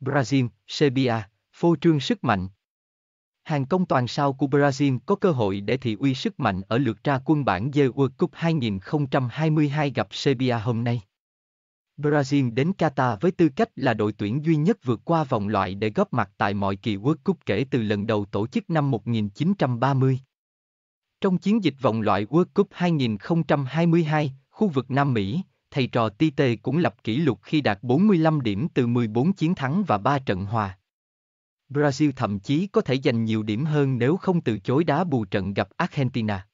Brazil, Serbia, phô trương sức mạnh. Hàng công toàn sao của Brazil có cơ hội để thị uy sức mạnh ở lượt ra quân bảng The World Cup 2022 gặp Serbia hôm nay. Brazil đến Qatar với tư cách là đội tuyển duy nhất vượt qua vòng loại để góp mặt tại mọi kỳ World Cup kể từ lần đầu tổ chức năm 1930. Trong chiến dịch vòng loại World Cup 2022, khu vực Nam Mỹ, thầy trò Ti cũng lập kỷ lục khi đạt 45 điểm từ 14 chiến thắng và 3 trận hòa. Brazil thậm chí có thể giành nhiều điểm hơn nếu không từ chối đá bù trận gặp Argentina.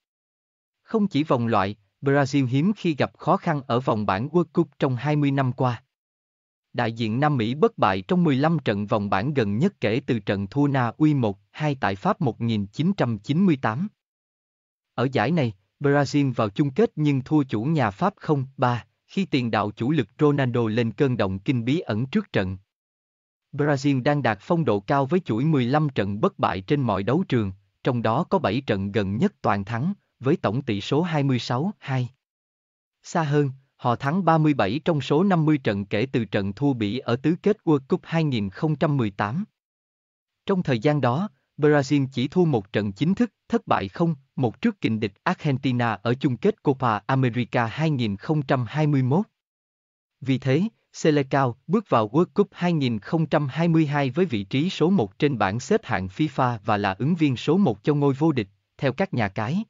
Không chỉ vòng loại, Brazil hiếm khi gặp khó khăn ở vòng bảng World Cup trong 20 năm qua. Đại diện Nam Mỹ bất bại trong 15 trận vòng bảng gần nhất kể từ trận thua Na Uy 1-2 tại Pháp 1998. Ở giải này, Brazil vào chung kết nhưng thua chủ nhà Pháp 0-3 khi tiền đạo chủ lực Ronaldo lên cơn động kinh bí ẩn trước trận. Brazil đang đạt phong độ cao với chuỗi 15 trận bất bại trên mọi đấu trường, trong đó có 7 trận gần nhất toàn thắng, với tổng tỷ số 26-2. Xa hơn, họ thắng 37 trong số 50 trận kể từ trận thua Bỉ ở tứ kết World Cup 2018. Trong thời gian đó, Brazil chỉ thua một trận chính thức, thất bại không, một trước kình địch Argentina ở chung kết Copa America 2021. Vì thế, Selecao bước vào World Cup 2022 với vị trí số 1 trên bảng xếp hạng FIFA và là ứng viên số 1 cho ngôi vô địch, theo các nhà cái.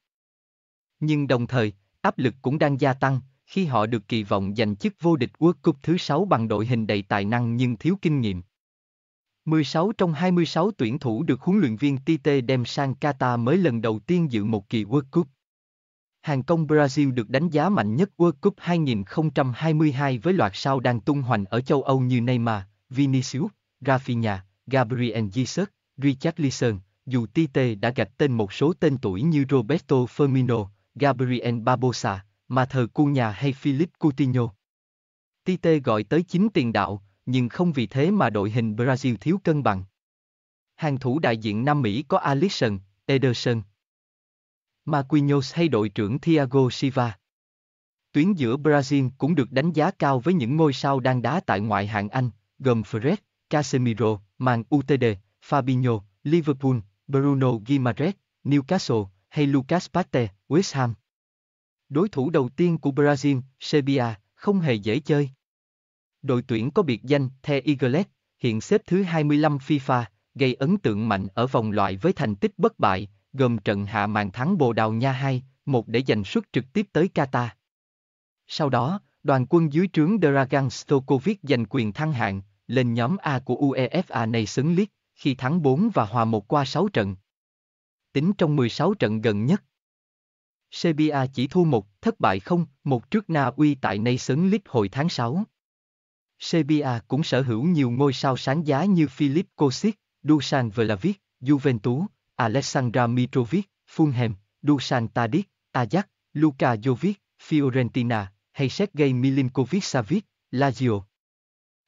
Nhưng đồng thời, áp lực cũng đang gia tăng khi họ được kỳ vọng giành chức vô địch World Cup thứ 6 bằng đội hình đầy tài năng nhưng thiếu kinh nghiệm. 16 trong 26 tuyển thủ được huấn luyện viên Tite đem sang Qatar mới lần đầu tiên dự một kỳ World Cup. Hàng công Brazil được đánh giá mạnh nhất World Cup 2022 với loạt sao đang tung hoành ở châu Âu như Neymar, Vinicius, Rafinha, Gabriel Jesus, Richarlison, dù Tite đã gạch tên một số tên tuổi như Roberto Firmino, Gabriel Barbosa, Matheu Cunha hay Philippe Coutinho. Tite gọi tới 9 tiền đạo, nhưng không vì thế mà đội hình Brazil thiếu cân bằng. Hàng thủ đại diện Nam Mỹ có Alisson, Ederson, Marquinhos hay đội trưởng Thiago Silva. Tuyến giữa Brazil cũng được đánh giá cao với những ngôi sao đang đá tại ngoại hạng Anh, gồm Fred, Casemiro, Man UTD, Fabinho, Liverpool, Bruno Guimaraes, Newcastle hay Lucas Pate, West Ham. Đối thủ đầu tiên của Brazil, Serbia, không hề dễ chơi. Đội tuyển có biệt danh The Eagles, hiện xếp thứ 25 FIFA, gây ấn tượng mạnh ở vòng loại với thành tích bất bại, gồm trận hạ màn thắng Bồ Đào Nha 2, một để giành suất trực tiếp tới Qatar. Sau đó, đoàn quân dưới trướng Dragan Stokovic giành quyền thăng hạng, lên nhóm A của UEFA này Nations League khi thắng 4 và hòa 1 qua 6 trận. Tính trong 16 trận gần nhất, Serbia chỉ thua một, thất bại không, một trước Na Uy tại Nations League hồi tháng 6. Sevilla cũng sở hữu nhiều ngôi sao sáng giá như Philip Kosic, Dusan Vlahovic, Juventus, Alexandra Mitrovic, Fulham, Dusan Tadic, Ajax, Luka Jovic, Fiorentina, hay Sergei Milinkovic-Savic, Lazio.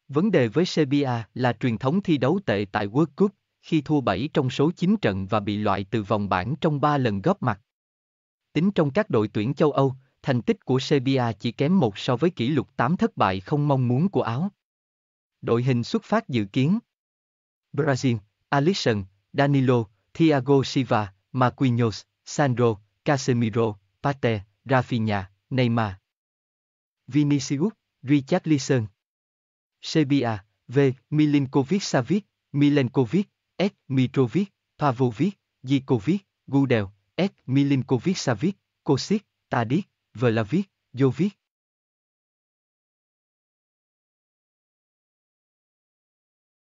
Vấn đề với Sevilla là truyền thống thi đấu tệ tại World Cup, khi thua 7 trong số 9 trận và bị loại từ vòng bảng trong 3 lần góp mặt. Tính trong các đội tuyển châu Âu, thành tích của Sevilla chỉ kém một so với kỷ lục 8 thất bại không mong muốn của Áo. Đội hình xuất phát dự kiến Brazil, Alisson, Danilo, Thiago Silva, Marquinhos, Sandro, Casemiro, Pate, Rafinha, Neymar. Vinicius, Richarlison. Sevilla, V. Milinkovic-Savic, Milenkovic, S. Mitrovic, Pavovic, Djikovic, Gudel, S. Milinkovic-Savic, Kosic, Tadic vờ là viết, vô viết.